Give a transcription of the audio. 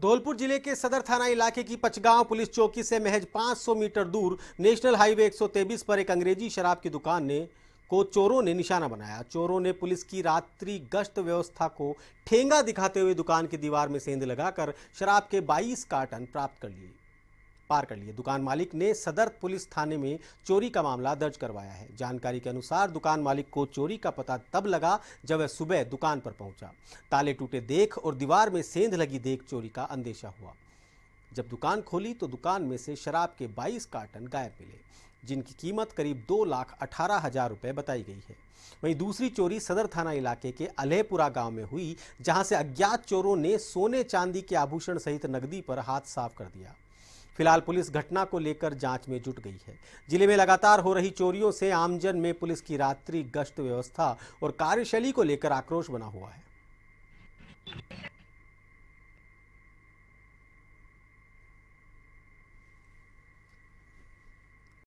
धौलपुर जिले के सदर थाना इलाके की पचगांव पुलिस चौकी से महज 500 मीटर दूर नेशनल हाईवे 123 पर एक अंग्रेजी शराब की दुकान ने को चोरों ने निशाना बनाया चोरों ने पुलिस की रात्रि गश्त व्यवस्था को ठेंगा दिखाते हुए दुकान की दीवार में सेंध लगाकर शराब के 22 कार्टन प्राप्त कर लिए पार कर लिए दुकान मालिक ने सदर पुलिस थाने में चोरी का मामला दर्ज करवाया है जानकारी के अनुसार दुकान मालिक को चोरी का पता तब लगा जब वह सुबह दुकान पर पहुंचा ताले टूटे देख और दीवार में सेंध लगी देख चोरी का अंदेशा हुआ जब दुकान खोली तो दुकान में से शराब के 22 कार्टन गायब मिले जिनकी कीमत करीब दो लाख अठारह हजार रुपये बताई गई है वहीं दूसरी चोरी सदर थाना इलाके के अलेपुरा गांव में हुई जहां से अज्ञात चोरों ने सोने चांदी के आभूषण सहित नकदी पर हाथ साफ कर दिया फिलहाल पुलिस घटना को लेकर जांच में जुट गई है जिले में लगातार हो रही चोरियों से आमजन में पुलिस की रात्रि गश्त व्यवस्था और कार्यशैली को लेकर आक्रोश बना हुआ है